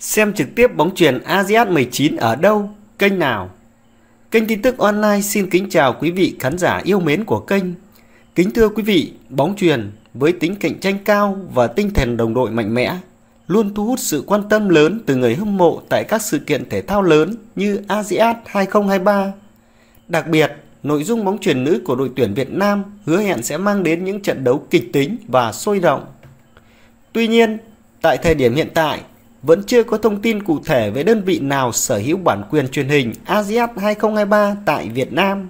Xem trực tiếp bóng truyền AZS 19 ở đâu, kênh nào? Kênh tin tức online xin kính chào quý vị khán giả yêu mến của kênh. Kính thưa quý vị, bóng truyền với tính cạnh tranh cao và tinh thần đồng đội mạnh mẽ luôn thu hút sự quan tâm lớn từ người hâm mộ tại các sự kiện thể thao lớn như ASEAN 2023. Đặc biệt, nội dung bóng truyền nữ của đội tuyển Việt Nam hứa hẹn sẽ mang đến những trận đấu kịch tính và sôi động. Tuy nhiên, tại thời điểm hiện tại, vẫn chưa có thông tin cụ thể về đơn vị nào sở hữu bản quyền truyền hình ASIAD 2023 tại Việt Nam.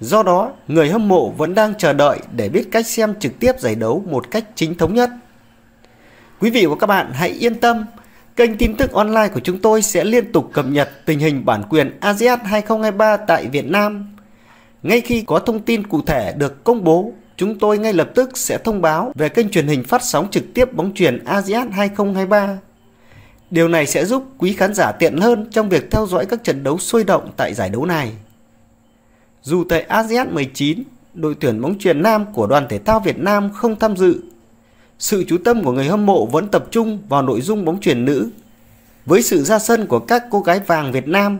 Do đó, người hâm mộ vẫn đang chờ đợi để biết cách xem trực tiếp giải đấu một cách chính thống nhất. Quý vị và các bạn hãy yên tâm, kênh tin tức online của chúng tôi sẽ liên tục cập nhật tình hình bản quyền ASIAD 2023 tại Việt Nam. Ngay khi có thông tin cụ thể được công bố, chúng tôi ngay lập tức sẽ thông báo về kênh truyền hình phát sóng trực tiếp bóng truyền ASIAD 2023. Điều này sẽ giúp quý khán giả tiện hơn trong việc theo dõi các trận đấu sôi động tại giải đấu này. Dù tại ASEAN 19, đội tuyển bóng chuyền nam của đoàn thể thao Việt Nam không tham dự, sự chú tâm của người hâm mộ vẫn tập trung vào nội dung bóng chuyền nữ. Với sự ra sân của các cô gái vàng Việt Nam,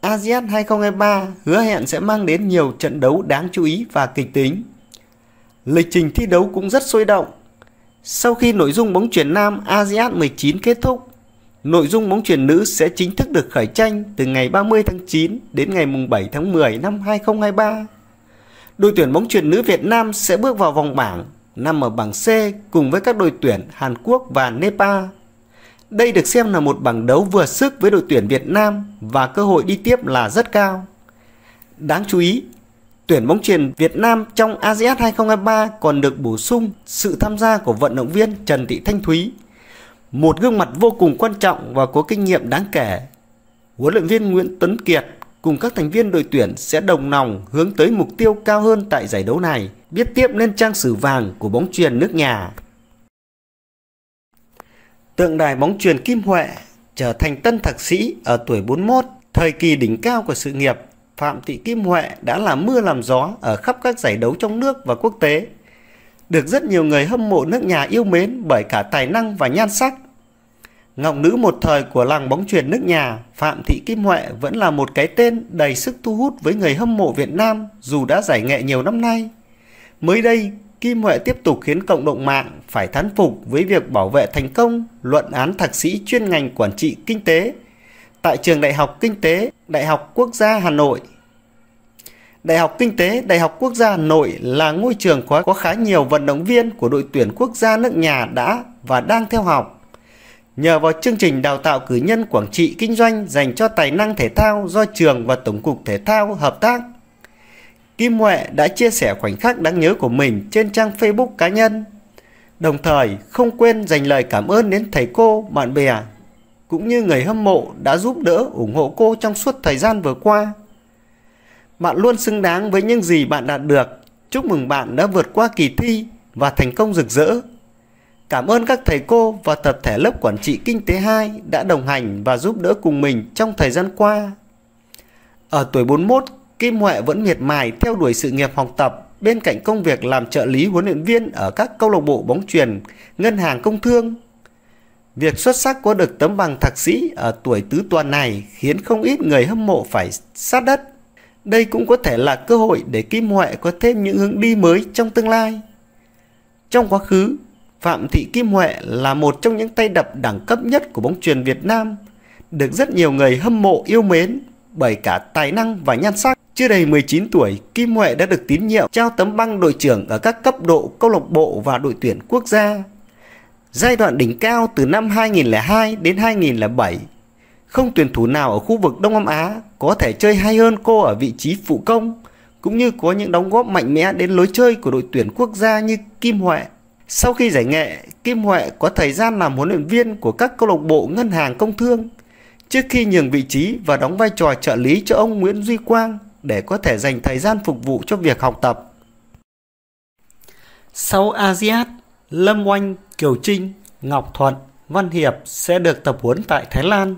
ASEAN 2023 hứa hẹn sẽ mang đến nhiều trận đấu đáng chú ý và kịch tính. Lịch trình thi đấu cũng rất sôi động. Sau khi nội dung bóng chuyển nam ASEAN 19 kết thúc, nội dung bóng truyền nữ sẽ chính thức được khởi tranh từ ngày 30 tháng 9 đến ngày 7 tháng 10 năm 2023. Đội tuyển bóng truyền nữ Việt Nam sẽ bước vào vòng bảng nằm ở bảng C cùng với các đội tuyển Hàn Quốc và Nepal. Đây được xem là một bảng đấu vừa sức với đội tuyển Việt Nam và cơ hội đi tiếp là rất cao. Đáng chú ý, tuyển bóng truyền Việt Nam trong ASEAN 2023 còn được bổ sung sự tham gia của vận động viên Trần Thị Thanh Thúy một gương mặt vô cùng quan trọng và có kinh nghiệm đáng kể. Huấn luyện viên Nguyễn Tấn Kiệt cùng các thành viên đội tuyển sẽ đồng lòng hướng tới mục tiêu cao hơn tại giải đấu này, biết tiếp lên trang sử vàng của bóng truyền nước nhà. Tượng đài bóng truyền Kim Huệ trở thành tân thạc sĩ ở tuổi 41, thời kỳ đỉnh cao của sự nghiệp, Phạm Thị Kim Huệ đã làm mưa làm gió ở khắp các giải đấu trong nước và quốc tế. Được rất nhiều người hâm mộ nước nhà yêu mến bởi cả tài năng và nhan sắc. Ngọc nữ một thời của làng bóng truyền nước nhà, Phạm Thị Kim Huệ vẫn là một cái tên đầy sức thu hút với người hâm mộ Việt Nam dù đã giải nghệ nhiều năm nay. Mới đây, Kim Huệ tiếp tục khiến cộng đồng mạng phải thán phục với việc bảo vệ thành công luận án thạc sĩ chuyên ngành quản trị kinh tế tại trường Đại học Kinh tế, Đại học Quốc gia Hà Nội. Đại học Kinh tế, Đại học Quốc gia Hà Nội là ngôi trường có, có khá nhiều vận động viên của đội tuyển quốc gia nước nhà đã và đang theo học. Nhờ vào chương trình đào tạo cử nhân Quảng Trị kinh doanh dành cho tài năng thể thao do trường và Tổng cục Thể thao hợp tác, Kim Huệ đã chia sẻ khoảnh khắc đáng nhớ của mình trên trang Facebook cá nhân, đồng thời không quên dành lời cảm ơn đến thầy cô, bạn bè, cũng như người hâm mộ đã giúp đỡ, ủng hộ cô trong suốt thời gian vừa qua. Bạn luôn xứng đáng với những gì bạn đạt được. Chúc mừng bạn đã vượt qua kỳ thi và thành công rực rỡ. Cảm ơn các thầy cô và tập thể lớp quản trị kinh tế 2 đã đồng hành và giúp đỡ cùng mình trong thời gian qua. Ở tuổi 41, Kim Huệ vẫn miệt mài theo đuổi sự nghiệp học tập bên cạnh công việc làm trợ lý huấn luyện viên ở các câu lạc bộ bóng truyền ngân hàng công thương. Việc xuất sắc có được tấm bằng thạc sĩ ở tuổi tứ tuần này khiến không ít người hâm mộ phải sát đất. Đây cũng có thể là cơ hội để Kim Huệ có thêm những hướng đi mới trong tương lai. Trong quá khứ, Phạm Thị Kim Huệ là một trong những tay đập đẳng cấp nhất của bóng truyền Việt Nam, được rất nhiều người hâm mộ yêu mến bởi cả tài năng và nhan sắc. Chưa đầy 19 tuổi, Kim Huệ đã được tín nhiệm trao tấm băng đội trưởng ở các cấp độ câu lạc bộ và đội tuyển quốc gia. Giai đoạn đỉnh cao từ năm 2002 đến 2007, không tuyển thủ nào ở khu vực Đông Nam Á có thể chơi hay hơn cô ở vị trí phụ công, cũng như có những đóng góp mạnh mẽ đến lối chơi của đội tuyển quốc gia như Kim Huệ. Sau khi giải nghệ, Kim Huệ có thời gian làm huấn luyện viên của các câu lạc bộ ngân hàng công thương trước khi nhường vị trí và đóng vai trò trợ lý cho ông Nguyễn Duy Quang để có thể dành thời gian phục vụ cho việc học tập. Sau Asiat, Lâm Oanh, Kiều Trinh, Ngọc Thuận, Văn Hiệp sẽ được tập huấn tại Thái Lan.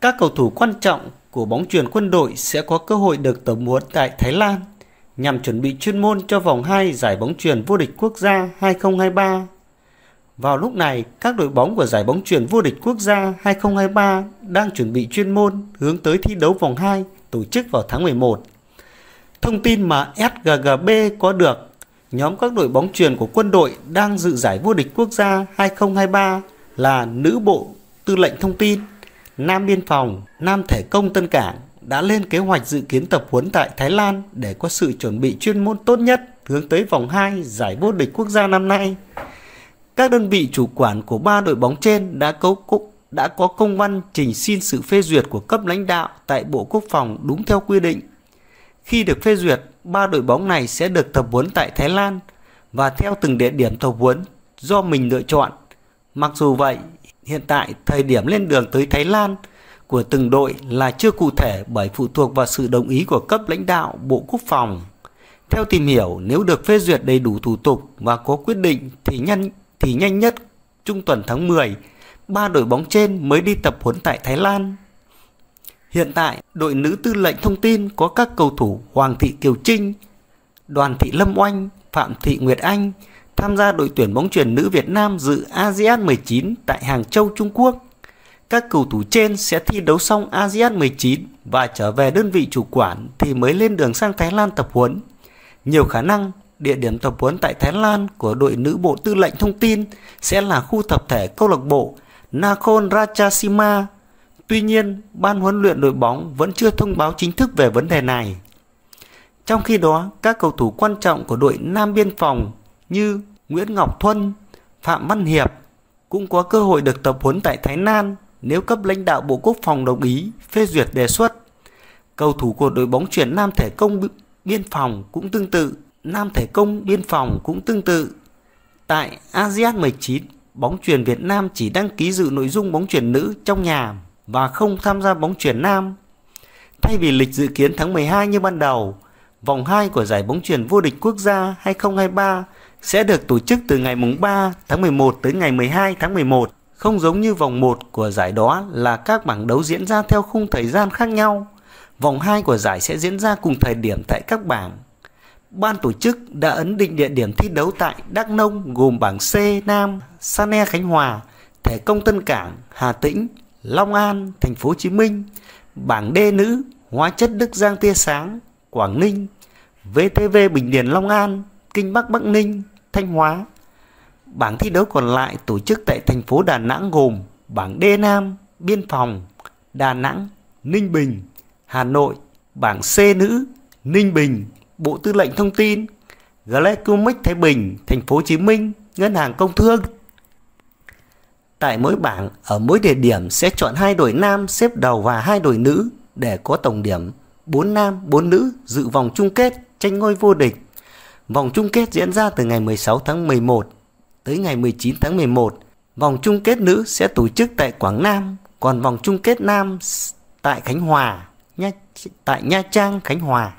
Các cầu thủ quan trọng của bóng truyền quân đội sẽ có cơ hội được tập huấn tại Thái Lan nhằm chuẩn bị chuyên môn cho vòng 2 giải bóng truyền vô địch quốc gia 2023. Vào lúc này, các đội bóng của giải bóng truyền vô địch quốc gia 2023 đang chuẩn bị chuyên môn hướng tới thi đấu vòng 2 tổ chức vào tháng 11. Thông tin mà SGGB có được, nhóm các đội bóng truyền của quân đội đang dự giải vô địch quốc gia 2023 là nữ bộ tư lệnh thông tin, nam biên phòng, nam thể công Tân Cảng, đã lên kế hoạch dự kiến tập huấn tại Thái Lan để có sự chuẩn bị chuyên môn tốt nhất hướng tới vòng 2 giải vô địch quốc gia năm nay. Các đơn vị chủ quản của ba đội bóng trên đã cấu cục đã có công văn trình xin sự phê duyệt của cấp lãnh đạo tại Bộ Quốc phòng đúng theo quy định. Khi được phê duyệt, ba đội bóng này sẽ được tập huấn tại Thái Lan và theo từng địa điểm tập huấn do mình lựa chọn. Mặc dù vậy, hiện tại thời điểm lên đường tới Thái Lan – của từng đội là chưa cụ thể bởi phụ thuộc vào sự đồng ý của cấp lãnh đạo Bộ Quốc phòng. Theo tìm hiểu, nếu được phê duyệt đầy đủ thủ tục và có quyết định thì nhanh thì nhanh nhất trung tuần tháng 10, ba đội bóng trên mới đi tập huấn tại Thái Lan. Hiện tại, đội nữ tư lệnh thông tin có các cầu thủ Hoàng Thị Kiều Trinh, Đoàn Thị Lâm Oanh, Phạm Thị Nguyệt Anh tham gia đội tuyển bóng truyền nữ Việt Nam dự ASEAN 19 tại Hàng Châu, Trung Quốc các cầu thủ trên sẽ thi đấu xong ASEAN 19 và trở về đơn vị chủ quản thì mới lên đường sang Thái Lan tập huấn. Nhiều khả năng địa điểm tập huấn tại Thái Lan của đội nữ bộ tư lệnh thông tin sẽ là khu tập thể câu lạc bộ Nakhon Ratchasima. Tuy nhiên, ban huấn luyện đội bóng vẫn chưa thông báo chính thức về vấn đề này. Trong khi đó, các cầu thủ quan trọng của đội Nam Biên Phòng như Nguyễn Ngọc Thuân, Phạm Văn Hiệp cũng có cơ hội được tập huấn tại Thái Lan nếu cấp lãnh đạo Bộ Quốc phòng đồng ý phê duyệt đề xuất. Cầu thủ của đội bóng chuyển Nam Thể Công Biên phòng cũng tương tự. Nam Thể Công Biên phòng cũng tương tự. Tại ASEAN 19, bóng chuyền Việt Nam chỉ đăng ký dự nội dung bóng chuyền nữ trong nhà và không tham gia bóng chuyền nam. Thay vì lịch dự kiến tháng 12 như ban đầu, vòng 2 của giải bóng chuyền vô địch quốc gia 2023 sẽ được tổ chức từ ngày mùng 3 tháng 11 tới ngày 12 tháng 11. Không giống như vòng 1 của giải đó là các bảng đấu diễn ra theo khung thời gian khác nhau. Vòng 2 của giải sẽ diễn ra cùng thời điểm tại các bảng. Ban tổ chức đã ấn định địa điểm thi đấu tại Đắk Nông gồm bảng C Nam, Sane Khánh Hòa, Thể Công Tân Cảng, Hà Tĩnh, Long An, Thành phố Hồ Chí Minh, bảng D nữ, Hóa chất Đức Giang Tia Sáng, Quảng Ninh, VTV Bình Điền Long An, Kinh Bắc Bắc Ninh, Thanh Hóa. Bảng thi đấu còn lại tổ chức tại thành phố Đà Nẵng gồm bảng D Nam, Biên phòng, Đà Nẵng, Ninh Bình, Hà Nội, bảng C nữ, Ninh Bình, Bộ Tư lệnh Thông tin, Glecomic Thái Bình, Thành phố Hồ Chí Minh, Ngân hàng Công Thương. Tại mỗi bảng, ở mỗi địa điểm sẽ chọn hai đội nam xếp đầu và hai đội nữ để có tổng điểm 4 nam, 4 nữ dự vòng chung kết tranh ngôi vô địch. Vòng chung kết diễn ra từ ngày 16 tháng 11 tới ngày 19 tháng 11, vòng chung kết nữ sẽ tổ chức tại Quảng Nam, còn vòng chung kết nam tại Khánh Hòa, Nha, tại Nha Trang, Khánh Hòa.